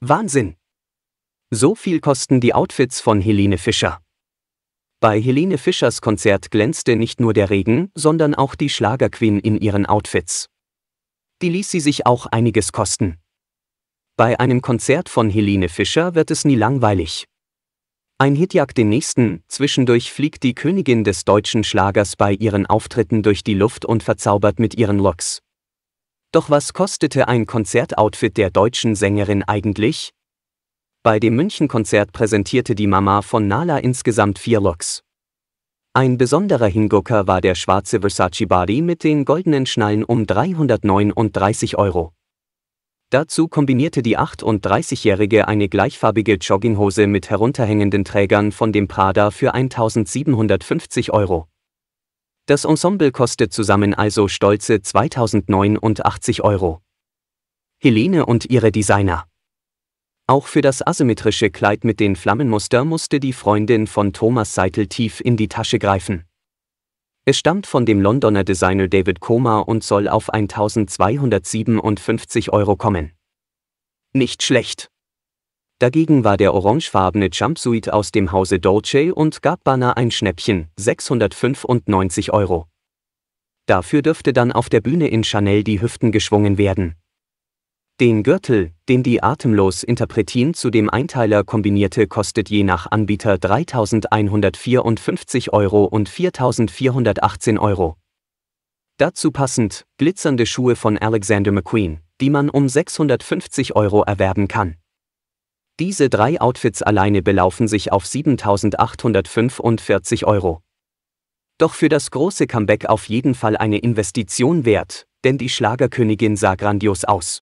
Wahnsinn! So viel kosten die Outfits von Helene Fischer. Bei Helene Fischers Konzert glänzte nicht nur der Regen, sondern auch die Schlagerqueen in ihren Outfits. Die ließ sie sich auch einiges kosten. Bei einem Konzert von Helene Fischer wird es nie langweilig. Ein Hit jagt den nächsten, zwischendurch fliegt die Königin des deutschen Schlagers bei ihren Auftritten durch die Luft und verzaubert mit ihren Looks. Doch was kostete ein Konzertoutfit der deutschen Sängerin eigentlich? Bei dem Münchenkonzert präsentierte die Mama von Nala insgesamt vier Looks. Ein besonderer Hingucker war der schwarze Versace Body mit den goldenen Schnallen um 339 Euro. Dazu kombinierte die 38-Jährige eine gleichfarbige Jogginghose mit herunterhängenden Trägern von dem Prada für 1750 Euro. Das Ensemble kostet zusammen also stolze 2089 Euro. Helene und ihre Designer. Auch für das asymmetrische Kleid mit den Flammenmuster musste die Freundin von Thomas Seitel tief in die Tasche greifen. Es stammt von dem Londoner Designer David Coma und soll auf 1257 Euro kommen. Nicht schlecht. Dagegen war der orangefarbene Jumpsuit aus dem Hause Dolce und Gabbana ein Schnäppchen, 695 Euro. Dafür dürfte dann auf der Bühne in Chanel die Hüften geschwungen werden. Den Gürtel, den die atemlos Interpretin zu dem Einteiler kombinierte, kostet je nach Anbieter 3.154 Euro und 4.418 Euro. Dazu passend glitzernde Schuhe von Alexander McQueen, die man um 650 Euro erwerben kann. Diese drei Outfits alleine belaufen sich auf 7845 Euro. Doch für das große Comeback auf jeden Fall eine Investition wert, denn die Schlagerkönigin sah grandios aus.